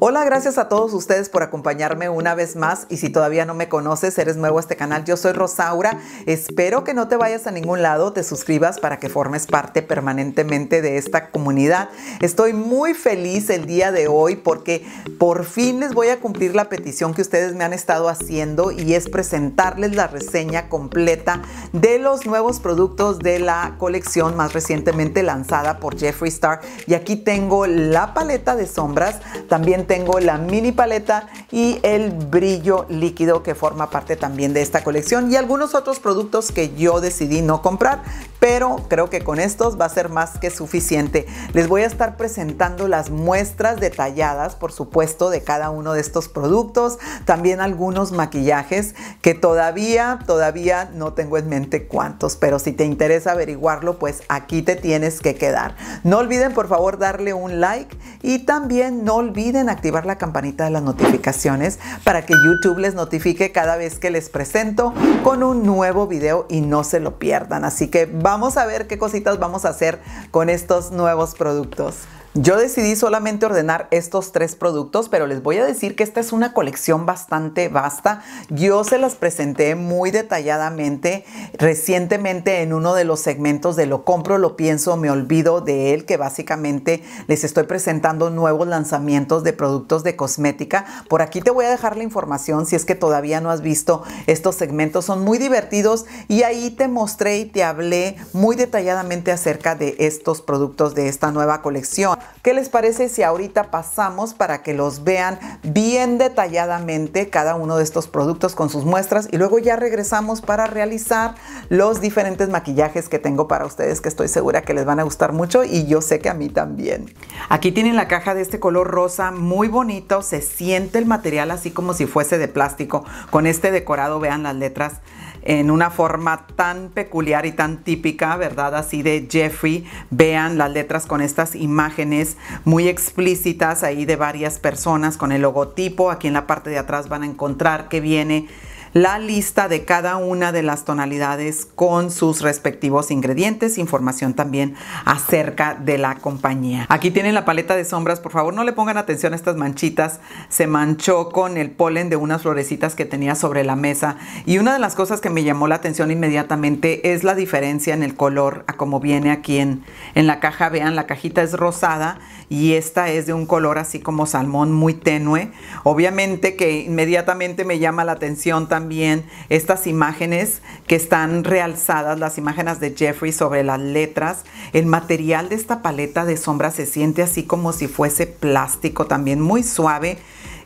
Hola, gracias a todos ustedes por acompañarme una vez más y si todavía no me conoces, eres nuevo a este canal, yo soy Rosaura, espero que no te vayas a ningún lado, te suscribas para que formes parte permanentemente de esta comunidad. Estoy muy feliz el día de hoy porque por fin les voy a cumplir la petición que ustedes me han estado haciendo y es presentarles la reseña completa de los nuevos productos de la colección más recientemente lanzada por Jeffree Star y aquí tengo la paleta de sombras, también tengo la mini paleta y el brillo líquido que forma parte también de esta colección y algunos otros productos que yo decidí no comprar, pero creo que con estos va a ser más que suficiente. Les voy a estar presentando las muestras detalladas, por supuesto, de cada uno de estos productos, también algunos maquillajes que todavía, todavía no tengo en mente cuántos, pero si te interesa averiguarlo, pues aquí te tienes que quedar. No olviden, por favor, darle un like y también no olviden activar la campanita de las notificaciones para que YouTube les notifique cada vez que les presento con un nuevo video y no se lo pierdan. Así que Vamos a ver qué cositas vamos a hacer con estos nuevos productos. Yo decidí solamente ordenar estos tres productos, pero les voy a decir que esta es una colección bastante vasta. Yo se las presenté muy detalladamente recientemente en uno de los segmentos de Lo compro, lo pienso, me olvido de él, que básicamente les estoy presentando nuevos lanzamientos de productos de cosmética. Por aquí te voy a dejar la información si es que todavía no has visto estos segmentos. Son muy divertidos y ahí te mostré y te hablé muy detalladamente acerca de estos productos de esta nueva colección. ¿Qué les parece si ahorita pasamos para que los vean bien detalladamente cada uno de estos productos con sus muestras y luego ya regresamos para realizar los diferentes maquillajes que tengo para ustedes que estoy segura que les van a gustar mucho y yo sé que a mí también. Aquí tienen la caja de este color rosa muy bonito, se siente el material así como si fuese de plástico. Con este decorado vean las letras en una forma tan peculiar y tan típica, ¿verdad? Así de Jeffrey. Vean las letras con estas imágenes muy explícitas ahí de varias personas con el logotipo. Aquí en la parte de atrás van a encontrar que viene la lista de cada una de las tonalidades con sus respectivos ingredientes, información también acerca de la compañía. Aquí tienen la paleta de sombras, por favor no le pongan atención a estas manchitas, se manchó con el polen de unas florecitas que tenía sobre la mesa y una de las cosas que me llamó la atención inmediatamente es la diferencia en el color a como viene aquí en, en la caja, vean la cajita es rosada y esta es de un color así como salmón muy tenue, obviamente que inmediatamente me llama la atención también también estas imágenes que están realzadas, las imágenes de Jeffrey sobre las letras. El material de esta paleta de sombra se siente así como si fuese plástico, también muy suave.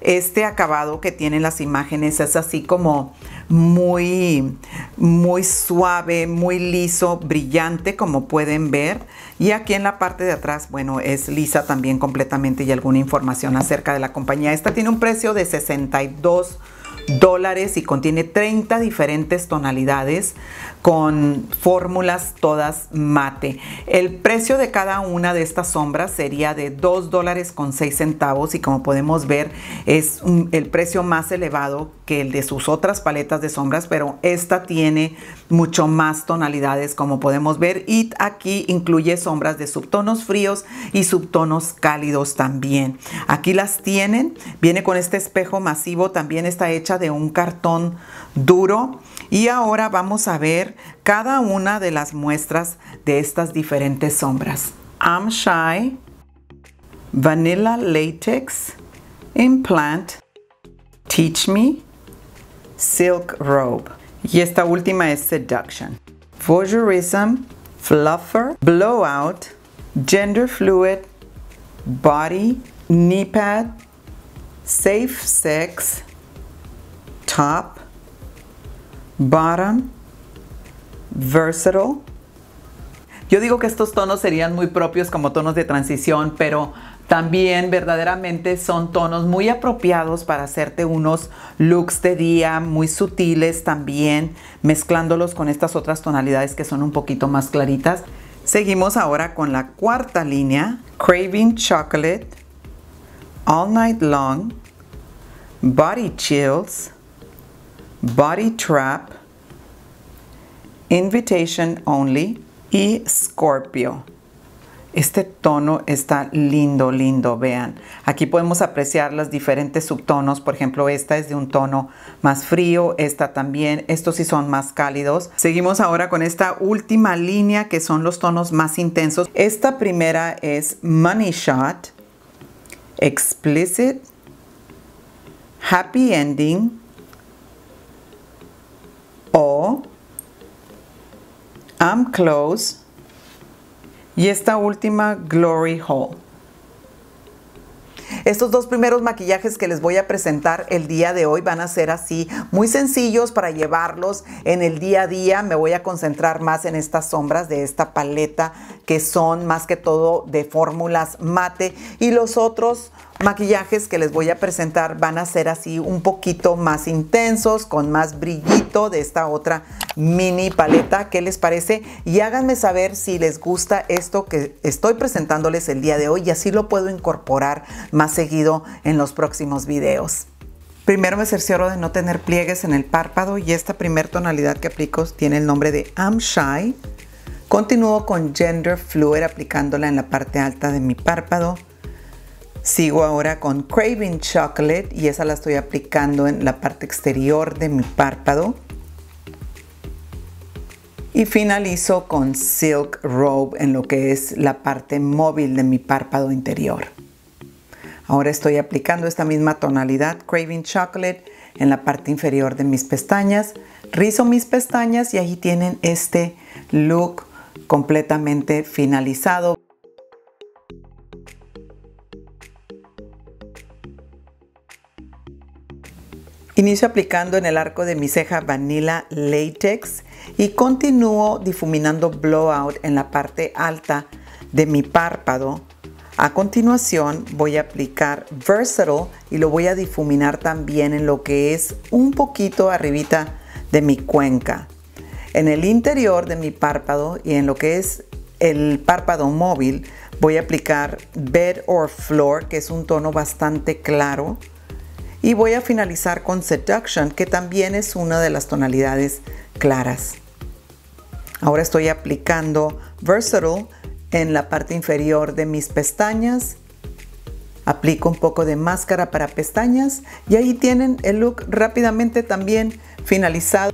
Este acabado que tienen las imágenes es así como muy, muy suave, muy liso, brillante, como pueden ver. Y aquí en la parte de atrás, bueno, es lisa también completamente y alguna información acerca de la compañía. Esta tiene un precio de 62 dólares y contiene 30 diferentes tonalidades con fórmulas todas mate. El precio de cada una de estas sombras sería de 2 dólares con 6 centavos y como podemos ver es el precio más elevado que el de sus otras paletas de sombras, pero esta tiene mucho más tonalidades como podemos ver y aquí incluye sombras de subtonos fríos y subtonos cálidos también. Aquí las tienen, viene con este espejo masivo, también está hecha de un cartón duro y ahora vamos a ver cada una de las muestras de estas diferentes sombras. I'm Shy, Vanilla Latex, Implant, Teach Me, Silk Robe y esta última es Seduction. Voyeurism, Fluffer, Blowout, Gender Fluid, Body, Knee Pad, Safe Sex, top, bottom, versatile. Yo digo que estos tonos serían muy propios como tonos de transición, pero también verdaderamente son tonos muy apropiados para hacerte unos looks de día muy sutiles también, mezclándolos con estas otras tonalidades que son un poquito más claritas. Seguimos ahora con la cuarta línea, Craving Chocolate, All Night Long, Body Chills, Body Trap, Invitation Only y Scorpio. Este tono está lindo, lindo, vean. Aquí podemos apreciar los diferentes subtonos, por ejemplo, esta es de un tono más frío, esta también, estos sí son más cálidos. Seguimos ahora con esta última línea que son los tonos más intensos. Esta primera es Money Shot, Explicit, Happy Ending, o I'm close y esta última Glory Hole. Estos dos primeros maquillajes que les voy a presentar el día de hoy van a ser así, muy sencillos para llevarlos en el día a día. Me voy a concentrar más en estas sombras de esta paleta que son más que todo de fórmulas mate y los otros maquillajes que les voy a presentar van a ser así un poquito más intensos, con más brillito de esta otra mini paleta. ¿Qué les parece? Y háganme saber si les gusta esto que estoy presentándoles el día de hoy y así lo puedo incorporar más seguido en los próximos videos. Primero me cercioro de no tener pliegues en el párpado y esta primer tonalidad que aplico tiene el nombre de I'm Shy. Continúo con Gender Fluid aplicándola en la parte alta de mi párpado. Sigo ahora con Craving Chocolate y esa la estoy aplicando en la parte exterior de mi párpado. Y finalizo con Silk Robe en lo que es la parte móvil de mi párpado interior. Ahora estoy aplicando esta misma tonalidad Craving Chocolate en la parte inferior de mis pestañas. Rizo mis pestañas y ahí tienen este look completamente finalizado. Inicio aplicando en el arco de mi ceja Vanilla Latex y continúo difuminando Blowout en la parte alta de mi párpado. A continuación voy a aplicar Versatile y lo voy a difuminar también en lo que es un poquito arribita de mi cuenca. En el interior de mi párpado y en lo que es el párpado móvil voy a aplicar Bed or Floor que es un tono bastante claro. Y voy a finalizar con Seduction, que también es una de las tonalidades claras. Ahora estoy aplicando Versatile en la parte inferior de mis pestañas. Aplico un poco de máscara para pestañas y ahí tienen el look rápidamente también finalizado.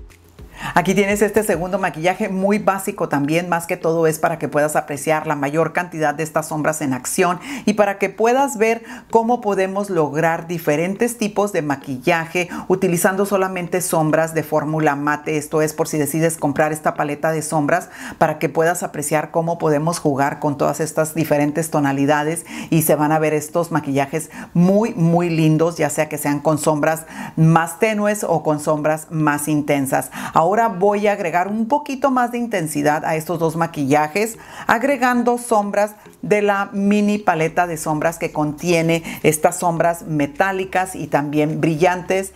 Aquí tienes este segundo maquillaje muy básico también, más que todo es para que puedas apreciar la mayor cantidad de estas sombras en acción y para que puedas ver cómo podemos lograr diferentes tipos de maquillaje utilizando solamente sombras de fórmula mate. Esto es por si decides comprar esta paleta de sombras para que puedas apreciar cómo podemos jugar con todas estas diferentes tonalidades y se van a ver estos maquillajes muy, muy lindos, ya sea que sean con sombras más tenues o con sombras más intensas. Ahora voy a agregar un poquito más de intensidad a estos dos maquillajes, agregando sombras de la mini paleta de sombras que contiene estas sombras metálicas y también brillantes.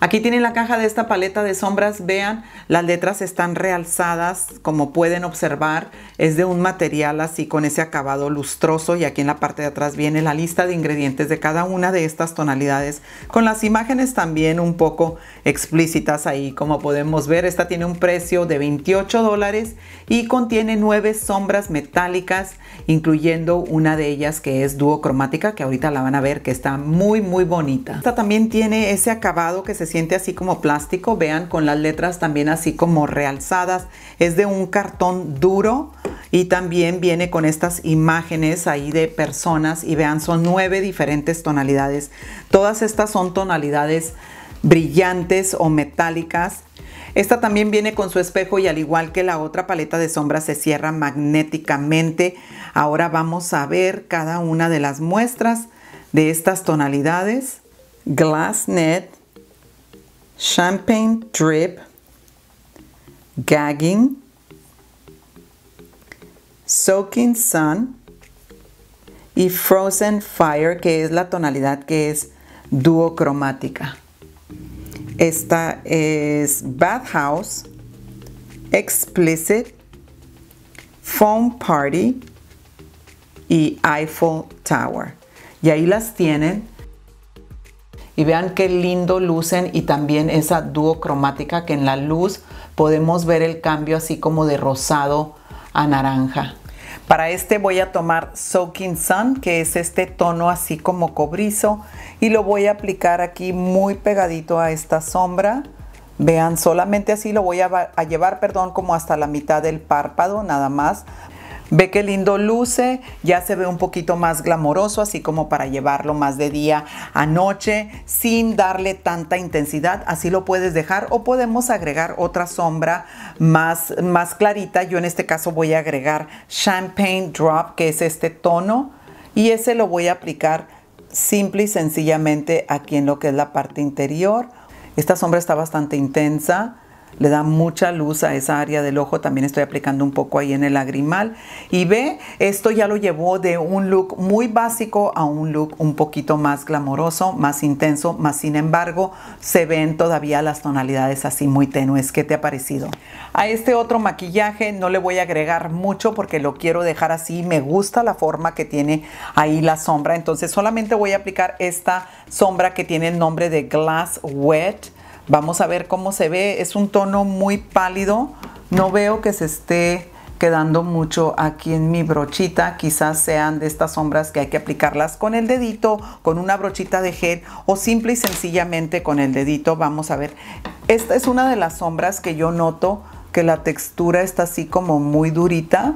Aquí tienen la caja de esta paleta de sombras, vean, las letras están realzadas, como pueden observar, es de un material así con ese acabado lustroso y aquí en la parte de atrás viene la lista de ingredientes de cada una de estas tonalidades, con las imágenes también un poco explícitas ahí, como podemos ver, esta tiene un precio de 28 dólares y contiene 9 sombras metálicas, incluyendo una de ellas que es duocromática, que ahorita la van a ver que está muy muy bonita. Esta también tiene ese acabado que se siente así como plástico, vean con las letras también así como realzadas, es de un cartón duro y también viene con estas imágenes ahí de personas y vean son nueve diferentes tonalidades, todas estas son tonalidades brillantes o metálicas esta también viene con su espejo y al igual que la otra paleta de sombras se cierra magnéticamente. Ahora vamos a ver cada una de las muestras de estas tonalidades. Glass Net, Champagne Drip, Gagging, Soaking Sun y Frozen Fire, que es la tonalidad que es duocromática. Esta es Bathhouse, Explicit, Foam Party y Eiffel Tower. Y ahí las tienen. Y vean qué lindo lucen y también esa duocromática que en la luz podemos ver el cambio así como de rosado a naranja. Para este voy a tomar Soaking Sun, que es este tono así como cobrizo, y lo voy a aplicar aquí muy pegadito a esta sombra. Vean, solamente así lo voy a, llevar, perdón, como hasta la mitad del párpado, nada más, Ve qué lindo luce, ya se ve un poquito más glamoroso, así como para llevarlo más de día a noche, sin darle tanta intensidad. Así lo puedes dejar o podemos agregar otra sombra más, más clarita. Yo en este caso voy a agregar Champagne Drop, que es este tono, y ese lo voy a aplicar simple y sencillamente aquí en lo que es la parte interior. Esta sombra está bastante intensa le da mucha luz a esa área del ojo, también estoy aplicando un poco ahí en el lagrimal. Y ve, esto ya lo llevó de un look muy básico a un look un poquito más glamoroso, más intenso, más sin embargo se ven todavía las tonalidades así muy tenues. ¿Qué te ha parecido? A este otro maquillaje no le voy a agregar mucho porque lo quiero dejar así, me gusta la forma que tiene ahí la sombra, entonces solamente voy a aplicar esta sombra que tiene el nombre de Glass Wet. Vamos a ver cómo se ve. Es un tono muy pálido. No veo que se esté quedando mucho aquí en mi brochita. Quizás sean de estas sombras que hay que aplicarlas con el dedito, con una brochita de gel o simple y sencillamente con el dedito. Vamos a ver. Esta es una de las sombras que yo noto que la textura está así como muy durita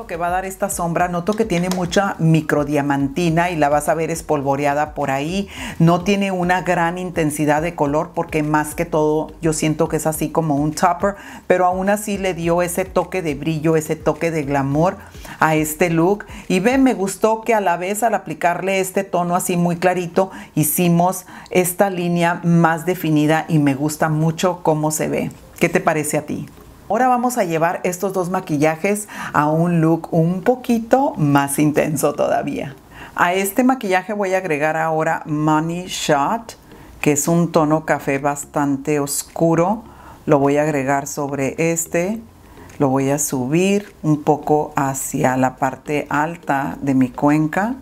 lo que va a dar esta sombra, noto que tiene mucha microdiamantina y la vas a ver espolvoreada por ahí. No tiene una gran intensidad de color porque más que todo yo siento que es así como un topper, pero aún así le dio ese toque de brillo, ese toque de glamour a este look. Y ve, me gustó que a la vez al aplicarle este tono así muy clarito, hicimos esta línea más definida y me gusta mucho cómo se ve. ¿Qué te parece a ti? Ahora vamos a llevar estos dos maquillajes a un look un poquito más intenso todavía. A este maquillaje voy a agregar ahora Money Shot, que es un tono café bastante oscuro. Lo voy a agregar sobre este. Lo voy a subir un poco hacia la parte alta de mi cuenca.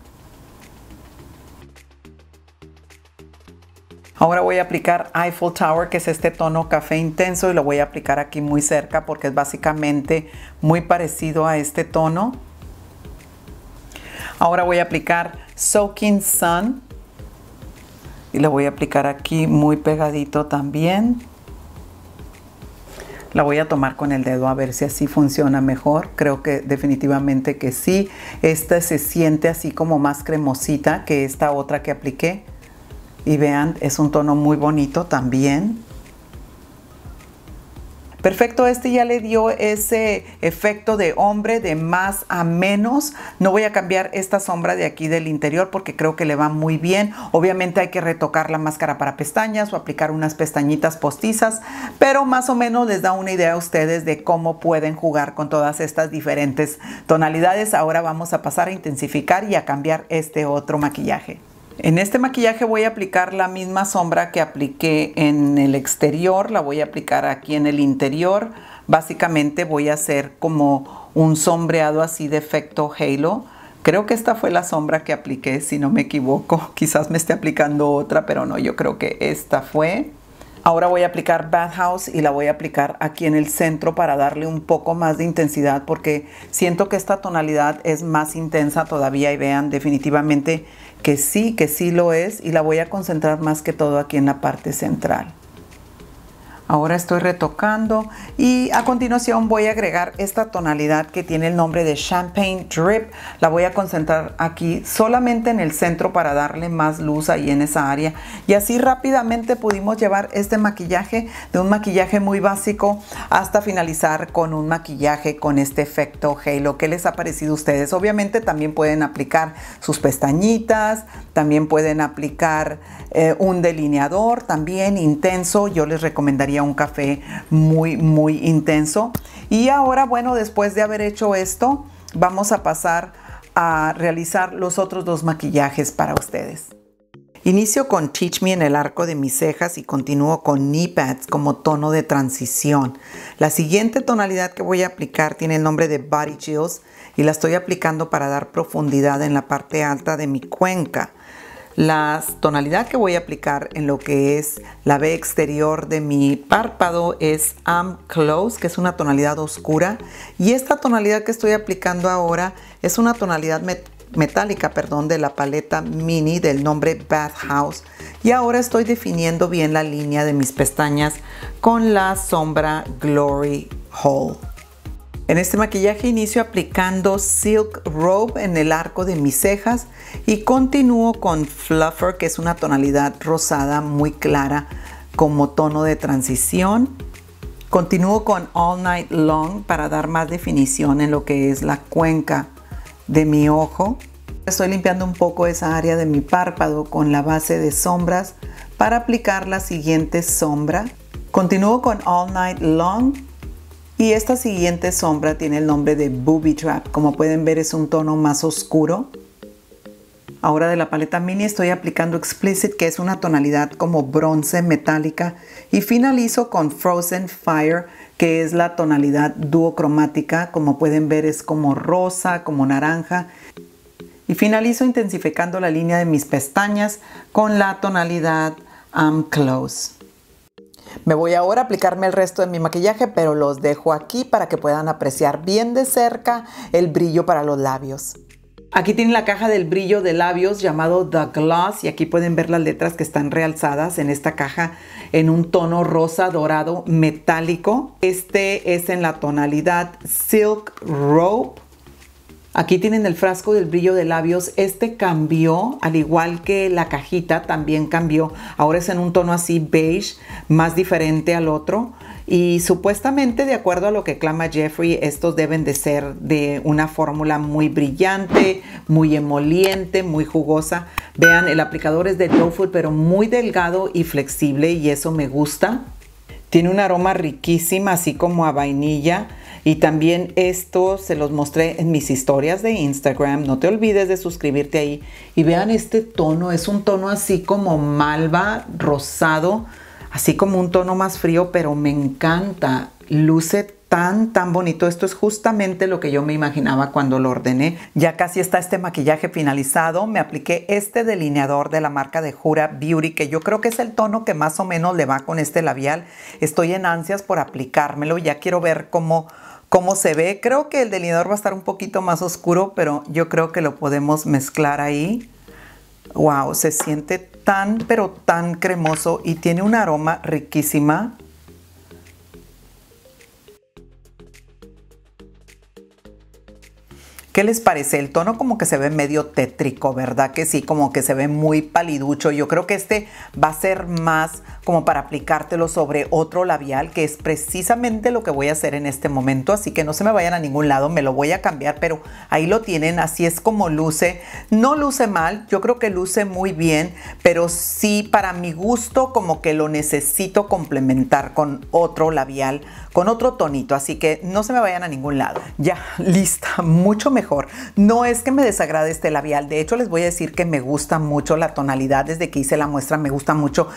Ahora voy a aplicar Eiffel Tower, que es este tono café intenso, y lo voy a aplicar aquí muy cerca porque es básicamente muy parecido a este tono. Ahora voy a aplicar Soaking Sun y lo voy a aplicar aquí muy pegadito también. La voy a tomar con el dedo a ver si así funciona mejor. Creo que definitivamente que sí. Esta se siente así como más cremosita que esta otra que apliqué. Y vean, es un tono muy bonito también. Perfecto, este ya le dio ese efecto de hombre de más a menos. No voy a cambiar esta sombra de aquí del interior porque creo que le va muy bien. Obviamente hay que retocar la máscara para pestañas o aplicar unas pestañitas postizas, pero más o menos les da una idea a ustedes de cómo pueden jugar con todas estas diferentes tonalidades. Ahora vamos a pasar a intensificar y a cambiar este otro maquillaje. En este maquillaje voy a aplicar la misma sombra que apliqué en el exterior, la voy a aplicar aquí en el interior. Básicamente voy a hacer como un sombreado así de efecto halo. Creo que esta fue la sombra que apliqué, si no me equivoco. Quizás me esté aplicando otra, pero no, yo creo que esta fue. Ahora voy a aplicar House y la voy a aplicar aquí en el centro para darle un poco más de intensidad porque siento que esta tonalidad es más intensa todavía y vean definitivamente que sí, que sí lo es y la voy a concentrar más que todo aquí en la parte central. Ahora estoy retocando y a continuación voy a agregar esta tonalidad que tiene el nombre de Champagne Drip. La voy a concentrar aquí solamente en el centro para darle más luz ahí en esa área. Y así rápidamente pudimos llevar este maquillaje de un maquillaje muy básico hasta finalizar con un maquillaje con este efecto halo. ¿Qué les ha parecido a ustedes? Obviamente también pueden aplicar sus pestañitas, también pueden aplicar eh, un delineador también intenso. Yo les recomendaría un café muy, muy intenso. Y ahora, bueno, después de haber hecho esto, vamos a pasar a realizar los otros dos maquillajes para ustedes. Inicio con Teach Me en el arco de mis cejas y continúo con Knee Pads como tono de transición. La siguiente tonalidad que voy a aplicar tiene el nombre de Body Chills y la estoy aplicando para dar profundidad en la parte alta de mi cuenca. La tonalidad que voy a aplicar en lo que es la B exterior de mi párpado es Am Close, que es una tonalidad oscura. Y esta tonalidad que estoy aplicando ahora es una tonalidad metálica, perdón, de la paleta mini del nombre Bath House. Y ahora estoy definiendo bien la línea de mis pestañas con la sombra Glory Hall. En este maquillaje inicio aplicando Silk Robe en el arco de mis cejas y continúo con Fluffer que es una tonalidad rosada muy clara como tono de transición. Continúo con All Night Long para dar más definición en lo que es la cuenca de mi ojo. Estoy limpiando un poco esa área de mi párpado con la base de sombras para aplicar la siguiente sombra. Continúo con All Night Long y esta siguiente sombra tiene el nombre de Booby Trap. Como pueden ver es un tono más oscuro. Ahora de la paleta mini estoy aplicando Explicit que es una tonalidad como bronce metálica y finalizo con Frozen Fire que es la tonalidad duocromática. Como pueden ver es como rosa, como naranja y finalizo intensificando la línea de mis pestañas con la tonalidad I'm Close. Me voy ahora a aplicarme el resto de mi maquillaje, pero los dejo aquí para que puedan apreciar bien de cerca el brillo para los labios. Aquí tienen la caja del brillo de labios llamado The Gloss y aquí pueden ver las letras que están realzadas en esta caja en un tono rosa dorado metálico. Este es en la tonalidad Silk Rope Aquí tienen el frasco del brillo de labios. Este cambió, al igual que la cajita también cambió. Ahora es en un tono así beige, más diferente al otro. Y supuestamente, de acuerdo a lo que clama Jeffrey, estos deben de ser de una fórmula muy brillante, muy emoliente, muy jugosa. Vean, el aplicador es de tofu, pero muy delgado y flexible y eso me gusta. Tiene un aroma riquísimo, así como a vainilla. Y también esto se los mostré en mis historias de Instagram. No te olvides de suscribirte ahí. Y vean este tono, es un tono así como malva, rosado, así como un tono más frío, pero me encanta. Luce tan, tan bonito. Esto es justamente lo que yo me imaginaba cuando lo ordené. Ya casi está este maquillaje finalizado. Me apliqué este delineador de la marca de Jura Beauty, que yo creo que es el tono que más o menos le va con este labial. Estoy en ansias por aplicármelo. Ya quiero ver cómo como se ve. Creo que el delineador va a estar un poquito más oscuro, pero yo creo que lo podemos mezclar ahí. ¡Wow! Se siente tan, pero tan cremoso y tiene un aroma riquísima. ¿Qué les parece? El tono como que se ve medio tétrico, ¿verdad? Que sí, como que se ve muy paliducho. Yo creo que este va a ser más como para aplicártelo sobre otro labial, que es precisamente lo que voy a hacer en este momento. Así que no se me vayan a ningún lado, me lo voy a cambiar, pero ahí lo tienen, así es como luce. No luce mal, yo creo que luce muy bien, pero sí para mi gusto como que lo necesito complementar con otro labial, con otro tonito. Así que no se me vayan a ningún lado. Ya, lista, mucho mejor no es que me desagrade este labial, de hecho les voy a decir que me gusta mucho la tonalidad desde que hice la muestra, me gusta mucho,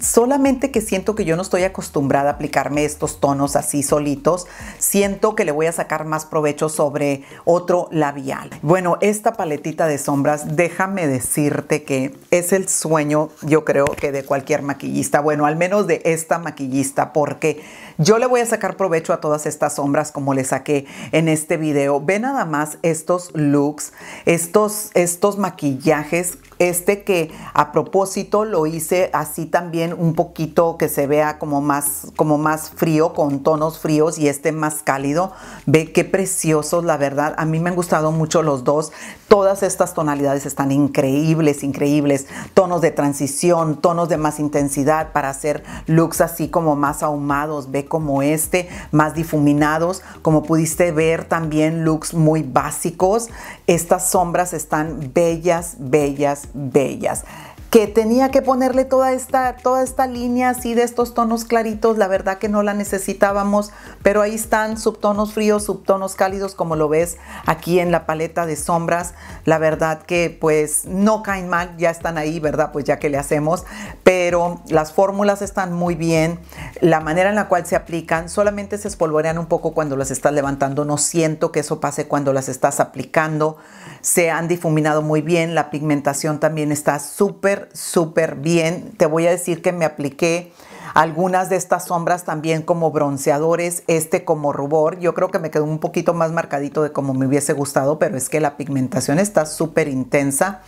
solamente que siento que yo no estoy acostumbrada a aplicarme estos tonos así solitos, siento que le voy a sacar más provecho sobre otro labial. Bueno, esta paletita de sombras, déjame decirte que es el sueño, yo creo que de cualquier maquillista, bueno, al menos de esta maquillista, porque yo le voy a sacar provecho a todas estas sombras como le saqué en este video. Ve nada más estos looks, estos, estos maquillajes este que a propósito lo hice así también un poquito que se vea como más, como más frío, con tonos fríos y este más cálido. Ve qué preciosos, la verdad. A mí me han gustado mucho los dos. Todas estas tonalidades están increíbles, increíbles. Tonos de transición, tonos de más intensidad para hacer looks así como más ahumados. Ve como este, más difuminados. Como pudiste ver también looks muy básicos. Estas sombras están bellas, bellas, bellas que tenía que ponerle toda esta, toda esta línea así de estos tonos claritos, la verdad que no la necesitábamos, pero ahí están subtonos fríos, subtonos cálidos, como lo ves aquí en la paleta de sombras, la verdad que pues no caen mal, ya están ahí, ¿verdad? Pues ya que le hacemos, pero las fórmulas están muy bien, la manera en la cual se aplican, solamente se espolvorean un poco cuando las estás levantando, no siento que eso pase cuando las estás aplicando, se han difuminado muy bien, la pigmentación también está súper, súper bien. Te voy a decir que me apliqué algunas de estas sombras también como bronceadores, este como rubor. Yo creo que me quedó un poquito más marcadito de como me hubiese gustado, pero es que la pigmentación está súper intensa.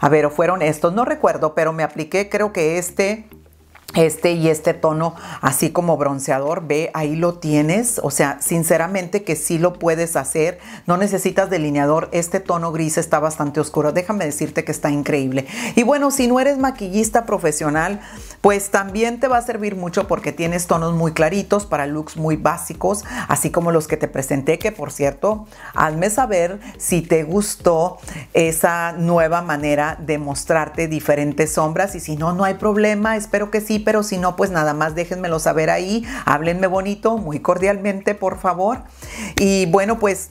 A ver, fueron estos, no recuerdo, pero me apliqué creo que este este y este tono así como bronceador, ve, ahí lo tienes, o sea, sinceramente que sí lo puedes hacer, no necesitas delineador, este tono gris está bastante oscuro, déjame decirte que está increíble. Y bueno, si no eres maquillista profesional, pues también te va a servir mucho porque tienes tonos muy claritos para looks muy básicos, así como los que te presenté, que por cierto, hazme saber si te gustó esa nueva manera de mostrarte diferentes sombras y si no, no hay problema, espero que sí pero si no, pues nada más déjenmelo saber ahí, háblenme bonito, muy cordialmente, por favor. Y bueno, pues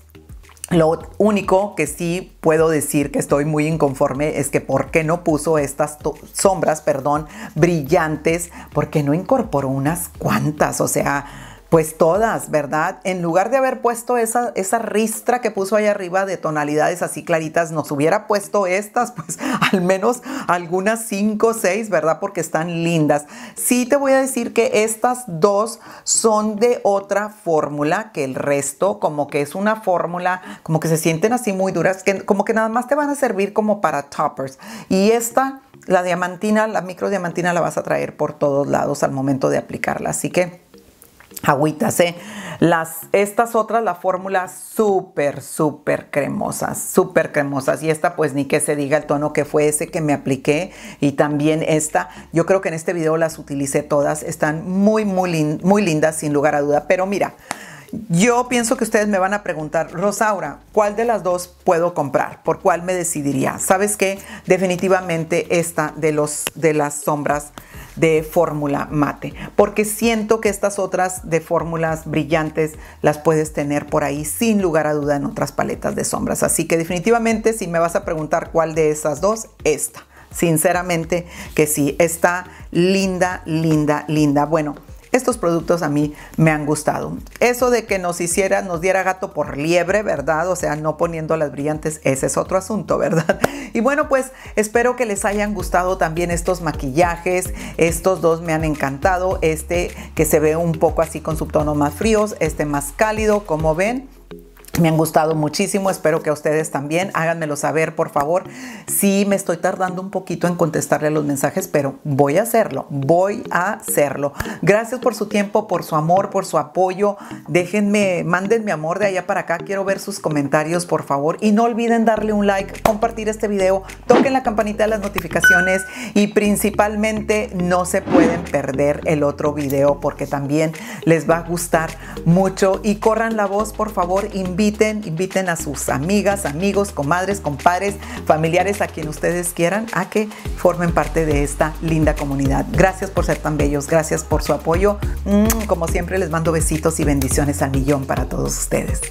lo único que sí puedo decir que estoy muy inconforme es que por qué no puso estas sombras, perdón, brillantes, porque no incorporó unas cuantas, o sea, pues todas, ¿verdad? En lugar de haber puesto esa, esa ristra que puso ahí arriba de tonalidades así claritas, nos hubiera puesto estas, pues al menos algunas cinco o seis, ¿verdad? Porque están lindas. Sí te voy a decir que estas dos son de otra fórmula que el resto, como que es una fórmula, como que se sienten así muy duras, como que nada más te van a servir como para toppers. Y esta, la diamantina, la micro diamantina la vas a traer por todos lados al momento de aplicarla. Así que agüitas, ¿eh? Las, estas otras, la fórmula súper, súper cremosas, súper cremosas. Y esta, pues ni que se diga el tono que fue ese que me apliqué. Y también esta, yo creo que en este video las utilicé todas. Están muy, muy, muy lindas, sin lugar a duda. Pero mira, yo pienso que ustedes me van a preguntar, Rosaura, ¿cuál de las dos puedo comprar? ¿Por cuál me decidiría? ¿Sabes qué? Definitivamente esta de, los, de las sombras de fórmula mate, porque siento que estas otras de fórmulas brillantes las puedes tener por ahí sin lugar a duda en otras paletas de sombras. Así que definitivamente si me vas a preguntar cuál de esas dos, esta. Sinceramente que sí, está linda, linda, linda. Bueno, estos productos a mí me han gustado. Eso de que nos hiciera, nos diera gato por liebre, ¿verdad? O sea, no poniendo las brillantes, ese es otro asunto, ¿verdad? Y bueno, pues espero que les hayan gustado también estos maquillajes. Estos dos me han encantado. Este que se ve un poco así con tono más fríos, este más cálido, como ven. Me han gustado muchísimo, espero que a ustedes también. Háganmelo saber, por favor. Sí, me estoy tardando un poquito en contestarle los mensajes, pero voy a hacerlo, voy a hacerlo. Gracias por su tiempo, por su amor, por su apoyo. Déjenme, manden mi amor de allá para acá. Quiero ver sus comentarios, por favor. Y no olviden darle un like, compartir este video, toquen la campanita de las notificaciones y principalmente no se pueden perder el otro video porque también les va a gustar mucho. Y corran la voz, por favor inviten, a sus amigas, amigos, comadres, compadres, familiares, a quien ustedes quieran, a que formen parte de esta linda comunidad. Gracias por ser tan bellos, gracias por su apoyo. Mm, como siempre, les mando besitos y bendiciones al millón para todos ustedes.